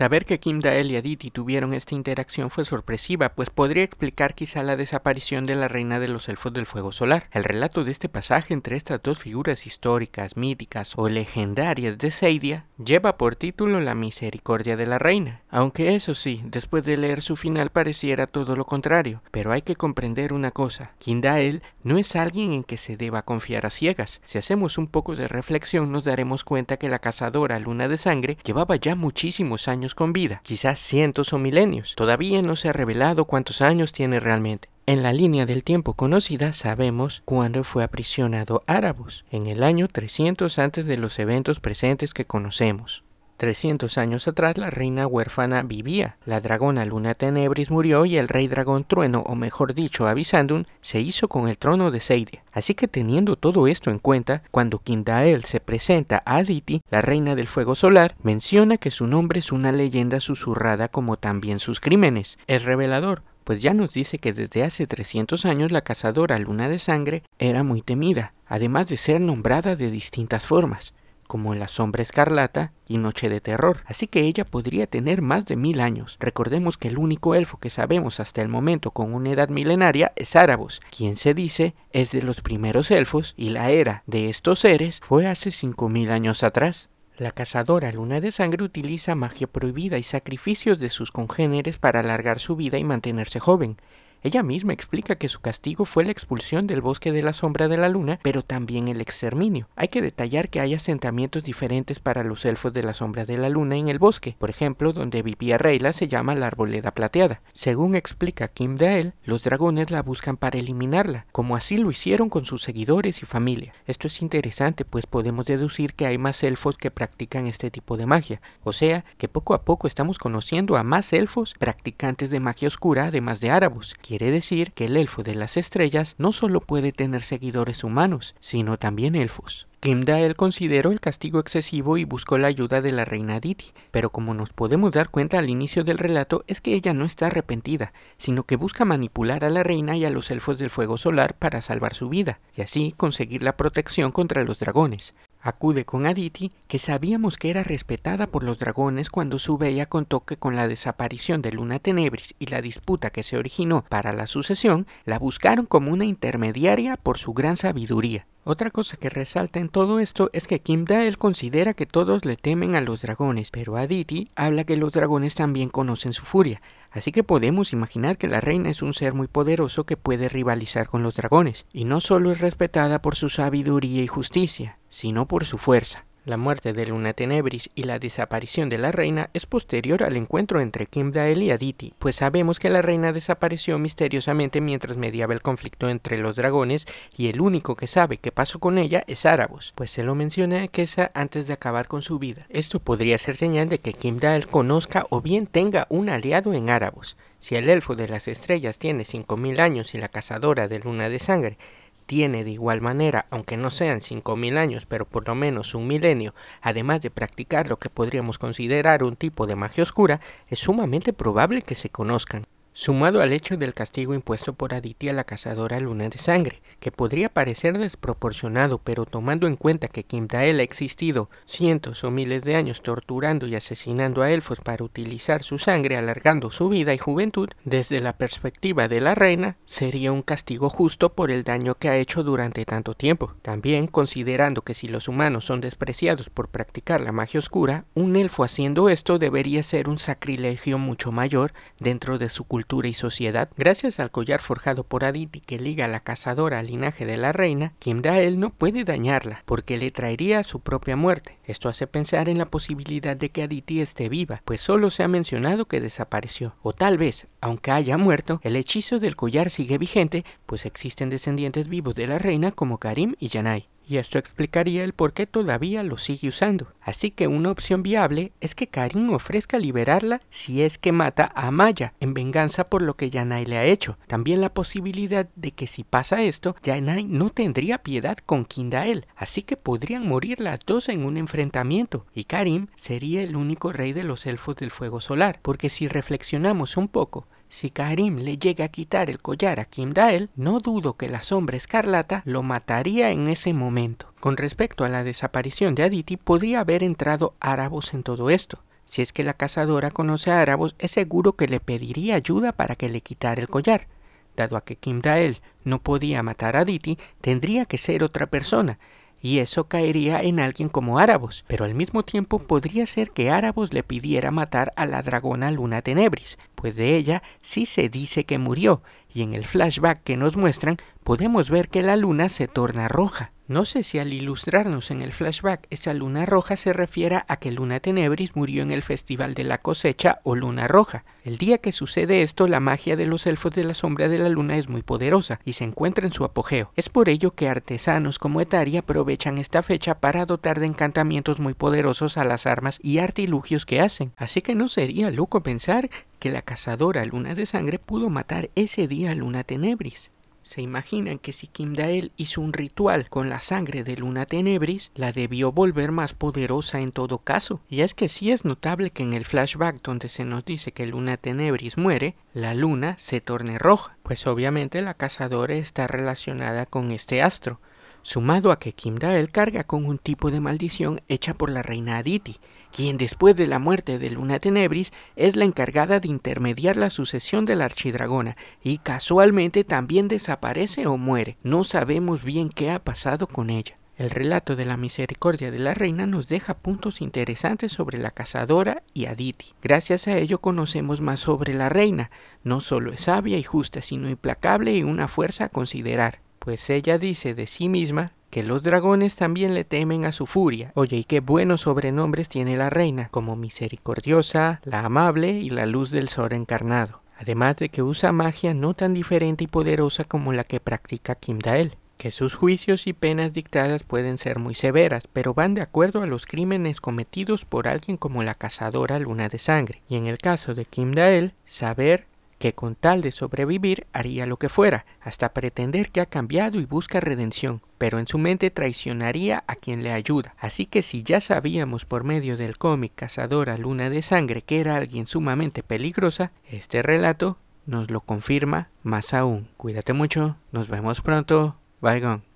Saber que Kim Dael y Aditi tuvieron esta interacción fue sorpresiva, pues podría explicar quizá la desaparición de la reina de los elfos del fuego solar. El relato de este pasaje entre estas dos figuras históricas, míticas o legendarias de Seidia lleva por título La misericordia de la reina, aunque eso sí, después de leer su final pareciera todo lo contrario, pero hay que comprender una cosa, Kim Dael no es alguien en que se deba confiar a ciegas. Si hacemos un poco de reflexión nos daremos cuenta que la cazadora Luna de Sangre llevaba ya muchísimos años con vida, quizás cientos o milenios. Todavía no se ha revelado cuántos años tiene realmente. En la línea del tiempo conocida sabemos cuándo fue aprisionado Árabos, en el año 300 antes de los eventos presentes que conocemos. 300 años atrás la reina huérfana vivía, la dragona Luna Tenebris murió y el rey dragón Trueno, o mejor dicho Avisandun, se hizo con el trono de Seide. Así que teniendo todo esto en cuenta, cuando Kindael se presenta a Aditi, la reina del fuego solar, menciona que su nombre es una leyenda susurrada como también sus crímenes. Es revelador, pues ya nos dice que desde hace 300 años la cazadora Luna de Sangre era muy temida, además de ser nombrada de distintas formas como en La Sombra Escarlata y Noche de Terror, así que ella podría tener más de mil años. Recordemos que el único elfo que sabemos hasta el momento con una edad milenaria es Árabos, quien se dice es de los primeros elfos y la era de estos seres fue hace cinco mil años atrás. La cazadora luna de sangre utiliza magia prohibida y sacrificios de sus congéneres para alargar su vida y mantenerse joven. Ella misma explica que su castigo fue la expulsión del bosque de la sombra de la luna, pero también el exterminio. Hay que detallar que hay asentamientos diferentes para los elfos de la sombra de la luna en el bosque. Por ejemplo, donde vivía Reyla se llama la arboleda plateada. Según explica Kim Dael, los dragones la buscan para eliminarla, como así lo hicieron con sus seguidores y familia. Esto es interesante, pues podemos deducir que hay más elfos que practican este tipo de magia, o sea, que poco a poco estamos conociendo a más elfos practicantes de magia oscura, además de árabes. Quiere decir que el elfo de las estrellas no solo puede tener seguidores humanos, sino también elfos. Gimdael consideró el castigo excesivo y buscó la ayuda de la reina Diti, pero como nos podemos dar cuenta al inicio del relato es que ella no está arrepentida, sino que busca manipular a la reina y a los elfos del fuego solar para salvar su vida, y así conseguir la protección contra los dragones. Acude con Aditi, que sabíamos que era respetada por los dragones cuando su bella contó que con la desaparición de Luna Tenebris y la disputa que se originó para la sucesión, la buscaron como una intermediaria por su gran sabiduría. Otra cosa que resalta en todo esto es que Kim Dael considera que todos le temen a los dragones, pero Aditi habla que los dragones también conocen su furia, Así que podemos imaginar que la reina es un ser muy poderoso que puede rivalizar con los dragones, y no solo es respetada por su sabiduría y justicia, sino por su fuerza. La muerte de Luna Tenebris y la desaparición de la reina es posterior al encuentro entre Kimdael y Aditi, pues sabemos que la reina desapareció misteriosamente mientras mediaba el conflicto entre los dragones y el único que sabe qué pasó con ella es Árabos, pues se lo menciona a Kesa antes de acabar con su vida. Esto podría ser señal de que Kimdael conozca o bien tenga un aliado en Árabos. Si el elfo de las estrellas tiene 5.000 años y la cazadora de Luna de Sangre tiene de igual manera, aunque no sean 5.000 años, pero por lo menos un milenio, además de practicar lo que podríamos considerar un tipo de magia oscura, es sumamente probable que se conozcan sumado al hecho del castigo impuesto por Aditi a la cazadora Luna de Sangre, que podría parecer desproporcionado, pero tomando en cuenta que Kimdael ha existido cientos o miles de años torturando y asesinando a elfos para utilizar su sangre, alargando su vida y juventud, desde la perspectiva de la reina, sería un castigo justo por el daño que ha hecho durante tanto tiempo. También considerando que si los humanos son despreciados por practicar la magia oscura, un elfo haciendo esto debería ser un sacrilegio mucho mayor dentro de su cultura y sociedad, gracias al collar forjado por Aditi que liga a la cazadora al linaje de la reina, quien da él no puede dañarla, porque le traería su propia muerte. Esto hace pensar en la posibilidad de que Aditi esté viva, pues solo se ha mencionado que desapareció. O tal vez, aunque haya muerto, el hechizo del collar sigue vigente, pues existen descendientes vivos de la reina como Karim y Janai y esto explicaría el por qué todavía lo sigue usando. Así que una opción viable es que Karim ofrezca liberarla si es que mata a Maya en venganza por lo que Yanai le ha hecho. También la posibilidad de que si pasa esto, Yanai no tendría piedad con Kindael, así que podrían morir las dos en un enfrentamiento y Karim sería el único rey de los elfos del fuego solar, porque si reflexionamos un poco, si Karim le llega a quitar el collar a Kim Dael, no dudo que la sombra escarlata lo mataría en ese momento. Con respecto a la desaparición de Aditi, podría haber entrado árabos en todo esto. Si es que la cazadora conoce a árabos, es seguro que le pediría ayuda para que le quitara el collar. Dado a que Dael no podía matar a Aditi, tendría que ser otra persona, y eso caería en alguien como Árabos, pero al mismo tiempo podría ser que Árabos le pidiera matar a la dragona Luna Tenebris, pues de ella sí se dice que murió, y en el flashback que nos muestran podemos ver que la luna se torna roja. No sé si al ilustrarnos en el flashback esa luna roja se refiera a que Luna Tenebris murió en el Festival de la Cosecha o Luna Roja. El día que sucede esto, la magia de los elfos de la sombra de la luna es muy poderosa y se encuentra en su apogeo. Es por ello que artesanos como Etaria aprovechan esta fecha para dotar de encantamientos muy poderosos a las armas y artilugios que hacen. Así que no sería loco pensar que la cazadora Luna de Sangre pudo matar ese día a Luna Tenebris se imaginan que si Kimdael hizo un ritual con la sangre de Luna Tenebris, la debió volver más poderosa en todo caso. Y es que sí es notable que en el flashback donde se nos dice que Luna Tenebris muere, la luna se torne roja, pues obviamente la cazadora está relacionada con este astro sumado a que él carga con un tipo de maldición hecha por la reina Aditi, quien después de la muerte de Luna Tenebris es la encargada de intermediar la sucesión de la archidragona y casualmente también desaparece o muere. No sabemos bien qué ha pasado con ella. El relato de la misericordia de la reina nos deja puntos interesantes sobre la cazadora y Aditi. Gracias a ello conocemos más sobre la reina. No solo es sabia y justa, sino implacable y una fuerza a considerar pues ella dice de sí misma que los dragones también le temen a su furia. Oye, y qué buenos sobrenombres tiene la reina, como misericordiosa, la amable y la luz del sol encarnado. Además de que usa magia no tan diferente y poderosa como la que practica Kim Dael. que sus juicios y penas dictadas pueden ser muy severas, pero van de acuerdo a los crímenes cometidos por alguien como la cazadora Luna de Sangre, y en el caso de Kim Dael, saber que con tal de sobrevivir haría lo que fuera, hasta pretender que ha cambiado y busca redención, pero en su mente traicionaría a quien le ayuda. Así que si ya sabíamos por medio del cómic Cazadora Luna de Sangre que era alguien sumamente peligrosa, este relato nos lo confirma más aún. Cuídate mucho, nos vemos pronto, bye gone.